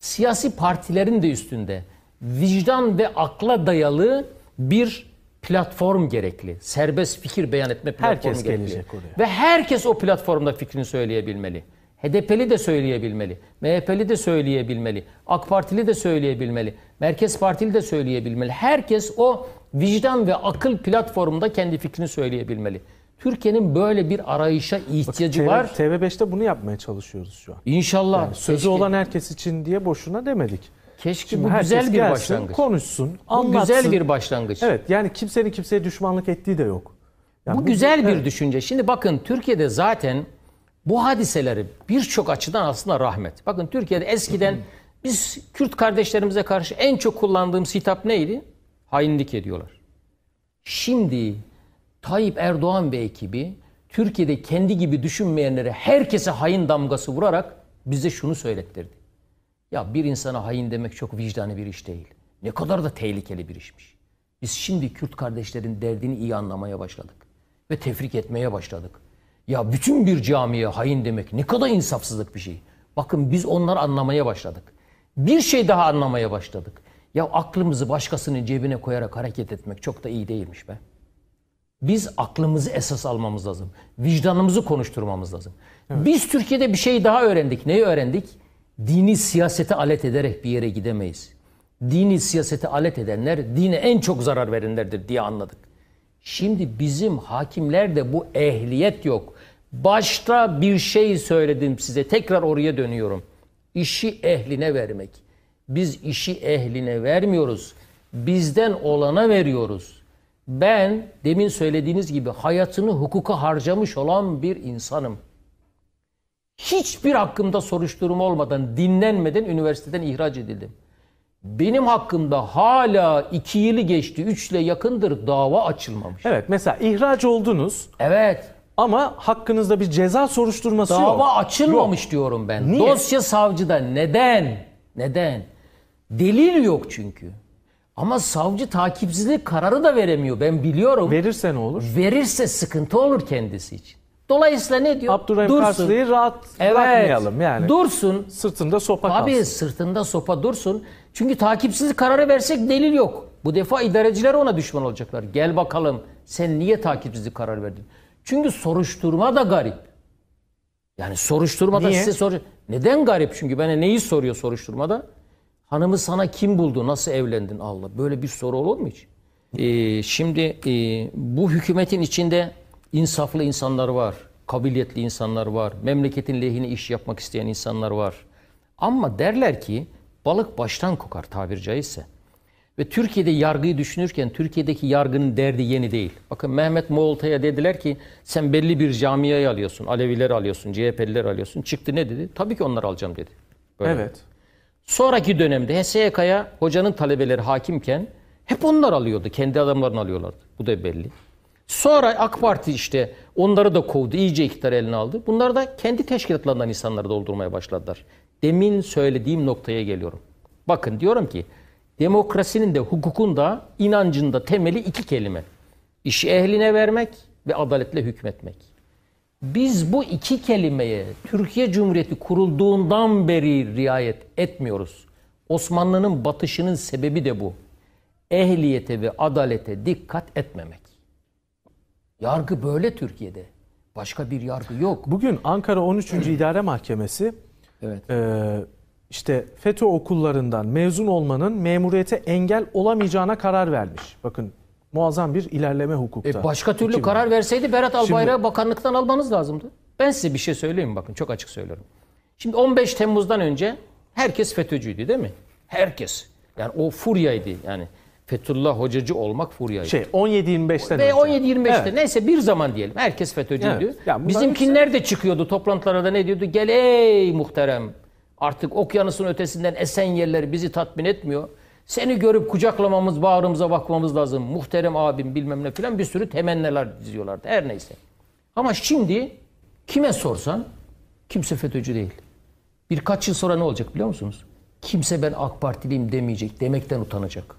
siyasi partilerin de üstünde vicdan ve akla dayalı bir platform gerekli. Serbest fikir beyan etme platformu gerekli. Ve herkes o platformda fikrini söyleyebilmeli. HDP'li de söyleyebilmeli, MHP'li de söyleyebilmeli, AK Partili de söyleyebilmeli, Merkez Partili de söyleyebilmeli. Herkes o vicdan ve akıl platformunda kendi fikrini söyleyebilmeli. Türkiye'nin böyle bir arayışa ihtiyacı Bakın, var. TV5'te bunu yapmaya çalışıyoruz şu an. İnşallah. Yani sözü keşke. olan herkes için diye boşuna demedik. Keşke Şimdi bu güzel bir gelsin, başlangıç. Konuşsun, anlatsın. Bu güzel bir başlangıç. Evet yani kimsenin kimseye düşmanlık ettiği de yok. Yani bu, bu güzel bir evet. düşünce. Şimdi bakın Türkiye'de zaten bu hadiseleri birçok açıdan aslında rahmet. Bakın Türkiye'de eskiden biz Kürt kardeşlerimize karşı en çok kullandığımız hitap neydi? Hainlik ediyorlar. Şimdi Tayyip Erdoğan ve ekibi Türkiye'de kendi gibi düşünmeyenlere herkese hain damgası vurarak bize şunu söylettirdi. Ya bir insana hain demek çok vicdani bir iş değil. Ne kadar da tehlikeli bir işmiş. Biz şimdi Kürt kardeşlerin derdini iyi anlamaya başladık. Ve tefrik etmeye başladık. Ya bütün bir camiye hain demek ne kadar insafsızlık bir şey. Bakın biz onları anlamaya başladık. Bir şey daha anlamaya başladık. Ya aklımızı başkasının cebine koyarak hareket etmek çok da iyi değilmiş be. Biz aklımızı esas almamız lazım. Vicdanımızı konuşturmamız lazım. Evet. Biz Türkiye'de bir şey daha öğrendik. Neyi öğrendik? Dini siyasete alet ederek bir yere gidemeyiz. Dini siyasete alet edenler dine en çok zarar verenlerdir diye anladık. Şimdi bizim hakimlerde bu ehliyet yok. Başta bir şey söyledim size. Tekrar oraya dönüyorum. İşi ehline vermek. Biz işi ehline vermiyoruz. Bizden olana veriyoruz. Ben demin söylediğiniz gibi hayatını hukuka harcamış olan bir insanım. Hiçbir hakkımda soruşturma olmadan, dinlenmeden üniversiteden ihraç edildim. Benim hakkımda hala iki yılı geçti, üçle yakındır dava açılmamış. Evet, mesela ihraç oldunuz. Evet. Ama hakkınızda bir ceza soruşturması dava yok. Dava açılmamış yok. diyorum ben. Niye? Dosya savcıda neden? Neden? Delil yok çünkü. Ama savcı takipsizlik kararı da veremiyor. Ben biliyorum. Verirse ne olur? Verirse sıkıntı olur kendisi için. Dolayısıyla ne diyor? Abdurrahim dursun. rahat evet, bırakmayalım yani. Dursun. Sırtında sopa Tabii kalsın. sırtında sopa dursun. Çünkü takipsizlik kararı versek delil yok. Bu defa idareciler ona düşman olacaklar. Gel bakalım sen niye takipsizlik kararı verdin? Çünkü soruşturma da garip. Yani soruşturmada niye? size soru. Neden garip? Çünkü bana neyi soruyor soruşturmada? Hanımı sana kim buldu? Nasıl evlendin? Allah. Böyle bir soru olur mu hiç? Ee, şimdi e, bu hükümetin içinde insaflı insanlar var. Kabiliyetli insanlar var. Memleketin lehine iş yapmak isteyen insanlar var. Ama derler ki balık baştan kokar tabiri caizse. Ve Türkiye'de yargıyı düşünürken Türkiye'deki yargının derdi yeni değil. Bakın Mehmet Moğolta'ya dediler ki sen belli bir camiayı alıyorsun. Aleviler alıyorsun, CHP'liler alıyorsun. Çıktı ne dedi? Tabii ki onları alacağım dedi. Böyle. Evet. Sonraki dönemde HSYK'ya hocanın talebeleri hakimken hep onlar alıyordu. Kendi adamlarını alıyorlardı. Bu da belli. Sonra AK Parti işte onları da kovdu. iyice iktidar eline aldı. Bunlar da kendi teşkilatlarından insanları doldurmaya başladılar. Demin söylediğim noktaya geliyorum. Bakın diyorum ki demokrasinin de hukukun da inancın da temeli iki kelime. İşi ehline vermek ve adaletle hükmetmek. Biz bu iki kelimeye Türkiye Cumhuriyeti kurulduğundan beri riayet etmiyoruz. Osmanlı'nın batışının sebebi de bu. Ehliyete ve adalete dikkat etmemek. Yargı böyle Türkiye'de. Başka bir yargı yok. Bugün Ankara 13. İdare Mahkemesi evet. e, işte FETÖ okullarından mezun olmanın memuriyete engel olamayacağına karar vermiş. Bakın muazzam bir ilerleme hukukta. E başka türlü Peki karar verseydi Berat Albayrak'ı Şimdi, bakanlıktan almanız lazımdı. Ben size bir şey söyleyeyim bakın çok açık söylüyorum. Şimdi 15 Temmuz'dan önce herkes FETÖ'cüydü değil mi? Herkes. Yani o furyaydı yani. Fethullah Hocacı olmak furyaydı. Şey 17-25'ten Ve 17-25'te evet. neyse bir zaman diyelim. Herkes FETÖ'cüydü. Evet. Yani Bizimkinler de çıkıyordu toplantılarda ne diyordu? Gel ey muhterem artık okyanusun ötesinden esen yerler bizi tatmin etmiyor. Seni görüp kucaklamamız, bağrımıza bakmamız lazım. Muhterem abim bilmem ne filan bir sürü temenniler diziyorlardı. Her neyse. Ama şimdi kime sorsan kimse FETÖ'cü değil. Birkaç yıl sonra ne olacak biliyor musunuz? Kimse ben AK Partiliyim demeyecek, demekten utanacak.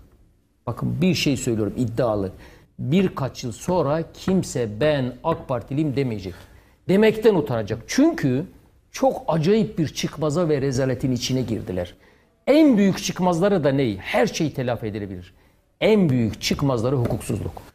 Bakın bir şey söylüyorum iddialı. Birkaç yıl sonra kimse ben AK Partiliyim demeyecek. Demekten utanacak. Çünkü çok acayip bir çıkmaza ve rezaletin içine girdiler en büyük çıkmazları da ney? Her şey telafi edilebilir. En büyük çıkmazları hukuksuzluk.